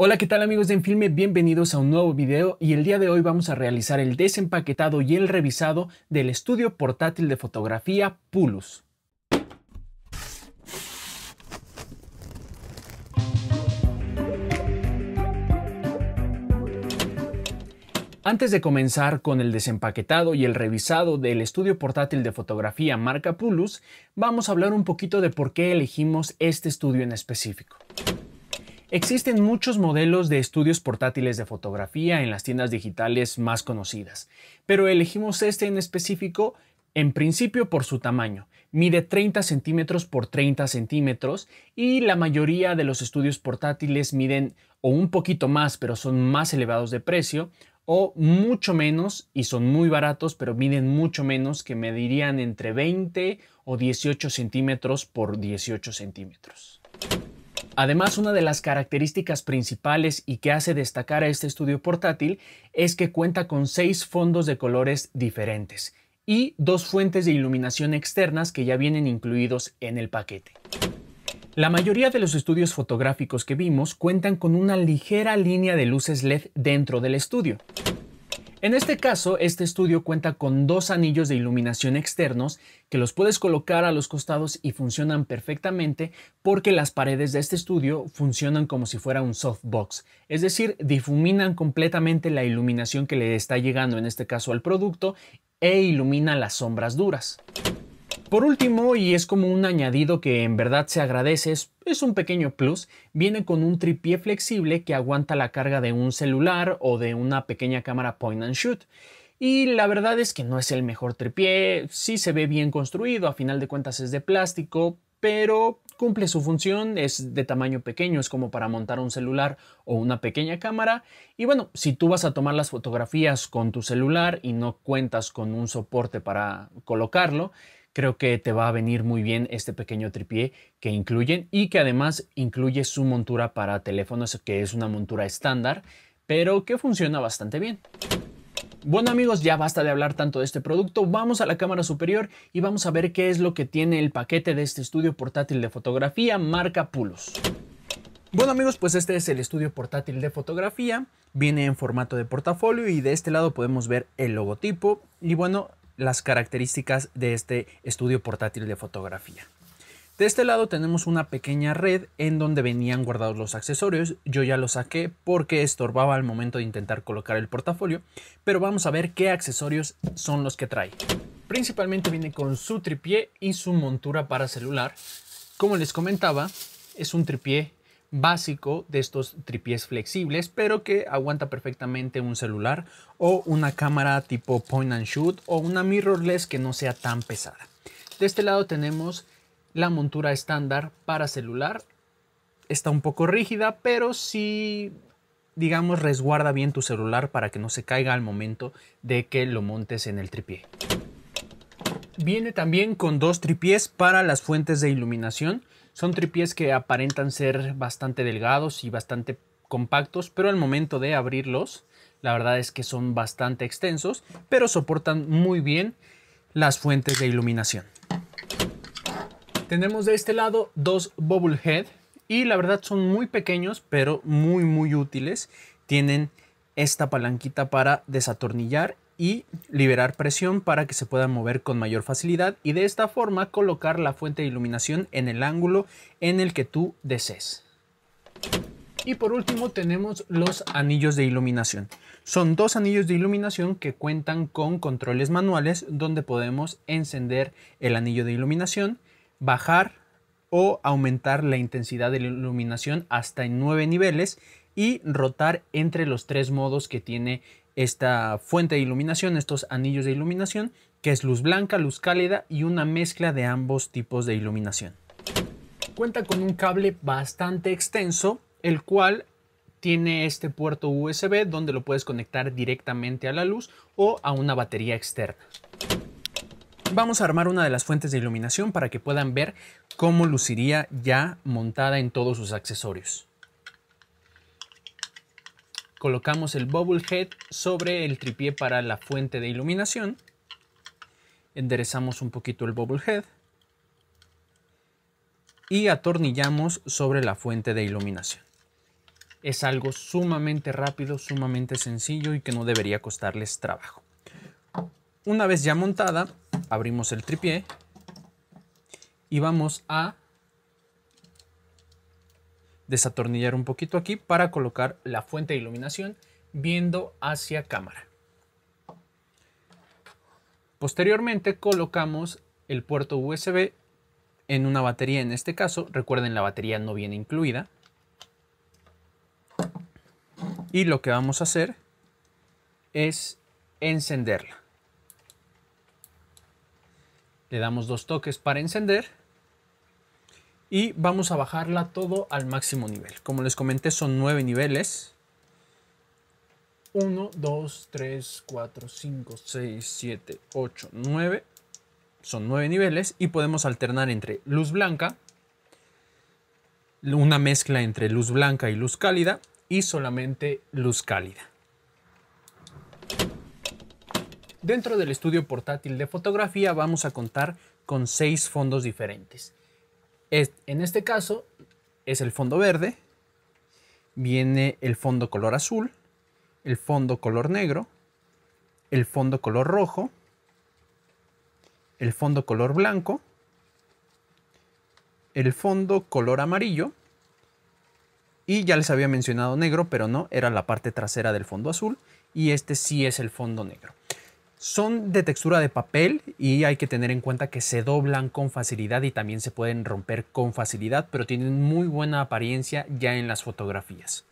Hola, ¿qué tal amigos de Enfilme? Bienvenidos a un nuevo video y el día de hoy vamos a realizar el desempaquetado y el revisado del estudio portátil de fotografía Pulus. Antes de comenzar con el desempaquetado y el revisado del estudio portátil de fotografía marca Pulus, vamos a hablar un poquito de por qué elegimos este estudio en específico. Existen muchos modelos de estudios portátiles de fotografía en las tiendas digitales más conocidas, pero elegimos este en específico en principio por su tamaño. Mide 30 centímetros por 30 centímetros y la mayoría de los estudios portátiles miden o un poquito más pero son más elevados de precio o mucho menos y son muy baratos pero miden mucho menos que medirían entre 20 o 18 centímetros por 18 centímetros. Además, una de las características principales y que hace destacar a este estudio portátil es que cuenta con seis fondos de colores diferentes y dos fuentes de iluminación externas que ya vienen incluidos en el paquete. La mayoría de los estudios fotográficos que vimos cuentan con una ligera línea de luces LED dentro del estudio. En este caso, este estudio cuenta con dos anillos de iluminación externos que los puedes colocar a los costados y funcionan perfectamente porque las paredes de este estudio funcionan como si fuera un softbox, es decir, difuminan completamente la iluminación que le está llegando en este caso al producto e ilumina las sombras duras. Por último, y es como un añadido que en verdad se agradece, es, un pequeño plus, viene con un tripié flexible que aguanta la carga de un celular o de una pequeña cámara point and shoot. Y la verdad es que no es el mejor tripié, sí se ve bien construido, a final de cuentas es de plástico, pero cumple su función, es de tamaño pequeño, es como para montar un celular o una pequeña cámara. Y bueno, si tú vas a tomar las fotografías con tu celular y no cuentas con un soporte para colocarlo, creo que te va a venir muy bien este pequeño tripié que incluyen y que además incluye su montura para teléfonos, que es una montura estándar, pero que funciona bastante bien. Bueno amigos, ya basta de hablar tanto de este producto, vamos a la cámara superior y vamos a ver qué es lo que tiene el paquete de este estudio portátil de fotografía marca Pulos. Bueno amigos, pues este es el estudio portátil de fotografía, viene en formato de portafolio y de este lado podemos ver el logotipo y bueno, las características de este estudio portátil de fotografía. De este lado tenemos una pequeña red en donde venían guardados los accesorios. Yo ya los saqué porque estorbaba al momento de intentar colocar el portafolio, pero vamos a ver qué accesorios son los que trae. Principalmente viene con su tripié y su montura para celular. Como les comentaba, es un tripié básico de estos tripiés flexibles, pero que aguanta perfectamente un celular o una cámara tipo point and shoot o una mirrorless que no sea tan pesada. De este lado tenemos la montura estándar para celular. Está un poco rígida, pero sí, digamos, resguarda bien tu celular para que no se caiga al momento de que lo montes en el tripié. Viene también con dos tripiés para las fuentes de iluminación son tripies que aparentan ser bastante delgados y bastante compactos, pero al momento de abrirlos, la verdad es que son bastante extensos, pero soportan muy bien las fuentes de iluminación. Tenemos de este lado dos head y la verdad son muy pequeños, pero muy muy útiles. Tienen esta palanquita para desatornillar y liberar presión para que se pueda mover con mayor facilidad y de esta forma colocar la fuente de iluminación en el ángulo en el que tú desees. Y por último tenemos los anillos de iluminación. Son dos anillos de iluminación que cuentan con controles manuales donde podemos encender el anillo de iluminación, bajar o aumentar la intensidad de la iluminación hasta en nueve niveles y rotar entre los tres modos que tiene esta fuente de iluminación, estos anillos de iluminación, que es luz blanca, luz cálida y una mezcla de ambos tipos de iluminación. Cuenta con un cable bastante extenso, el cual tiene este puerto USB donde lo puedes conectar directamente a la luz o a una batería externa. Vamos a armar una de las fuentes de iluminación para que puedan ver cómo luciría ya montada en todos sus accesorios colocamos el bobblehead sobre el tripié para la fuente de iluminación. Enderezamos un poquito el bobblehead. Y atornillamos sobre la fuente de iluminación. Es algo sumamente rápido, sumamente sencillo y que no debería costarles trabajo. Una vez ya montada, abrimos el tripié y vamos a desatornillar un poquito aquí para colocar la fuente de iluminación viendo hacia cámara. Posteriormente colocamos el puerto USB en una batería en este caso. Recuerden la batería no viene incluida. Y lo que vamos a hacer es encenderla. Le damos dos toques para encender y vamos a bajarla todo al máximo nivel. Como les comenté, son nueve niveles. 1, 2, 3, 4, 5, 6, 7, 8, 9. Son nueve niveles y podemos alternar entre luz blanca, una mezcla entre luz blanca y luz cálida y solamente luz cálida. Dentro del estudio portátil de fotografía vamos a contar con seis fondos diferentes en este caso es el fondo verde, viene el fondo color azul, el fondo color negro, el fondo color rojo, el fondo color blanco, el fondo color amarillo y ya les había mencionado negro, pero no, era la parte trasera del fondo azul y este sí es el fondo negro. Son de textura de papel y hay que tener en cuenta que se doblan con facilidad y también se pueden romper con facilidad, pero tienen muy buena apariencia ya en las fotografías.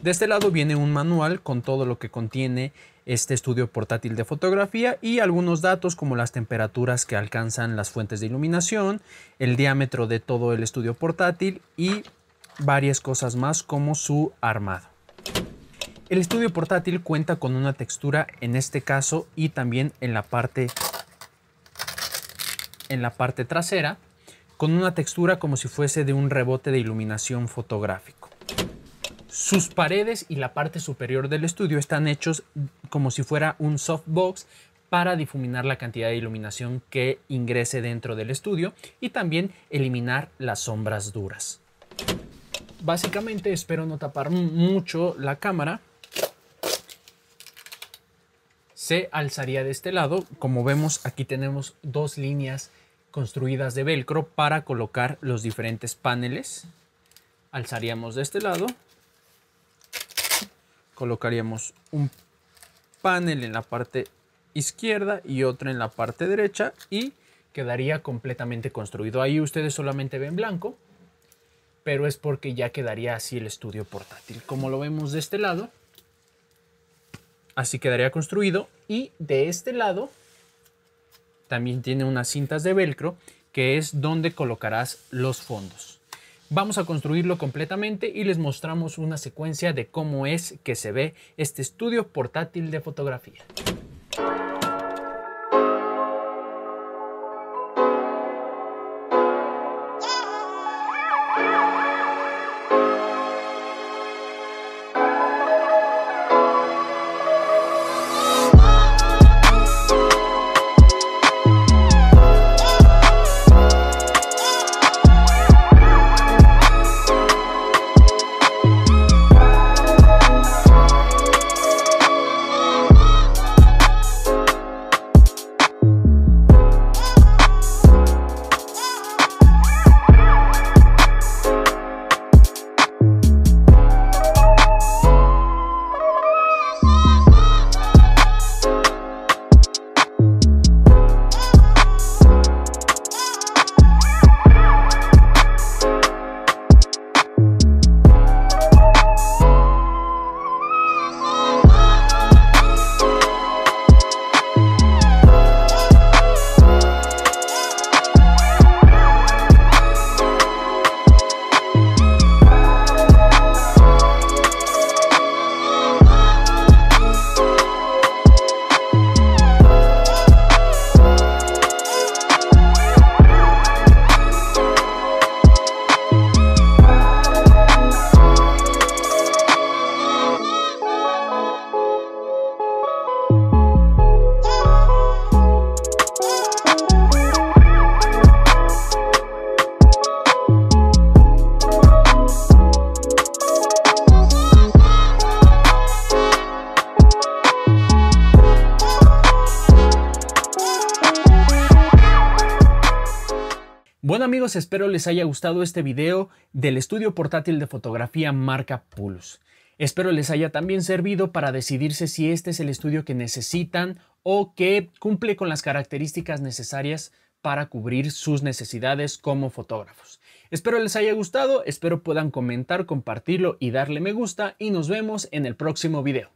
De este lado viene un manual con todo lo que contiene este estudio portátil de fotografía y algunos datos como las temperaturas que alcanzan las fuentes de iluminación, el diámetro de todo el estudio portátil y varias cosas más como su armado. El estudio portátil cuenta con una textura en este caso y también en la parte en la parte trasera con una textura como si fuese de un rebote de iluminación fotográfico. Sus paredes y la parte superior del estudio están hechos como si fuera un softbox para difuminar la cantidad de iluminación que ingrese dentro del estudio y también eliminar las sombras duras. Básicamente espero no tapar mucho la cámara se alzaría de este lado. Como vemos, aquí tenemos dos líneas construidas de velcro para colocar los diferentes paneles. Alzaríamos de este lado. Colocaríamos un panel en la parte izquierda y otro en la parte derecha y quedaría completamente construido. Ahí ustedes solamente ven blanco, pero es porque ya quedaría así el estudio portátil. Como lo vemos de este lado, Así quedaría construido. Y de este lado también tiene unas cintas de velcro que es donde colocarás los fondos. Vamos a construirlo completamente y les mostramos una secuencia de cómo es que se ve este estudio portátil de fotografía. espero les haya gustado este video del estudio portátil de fotografía marca Pulse. Espero les haya también servido para decidirse si este es el estudio que necesitan o que cumple con las características necesarias para cubrir sus necesidades como fotógrafos. Espero les haya gustado, espero puedan comentar, compartirlo y darle me gusta y nos vemos en el próximo video.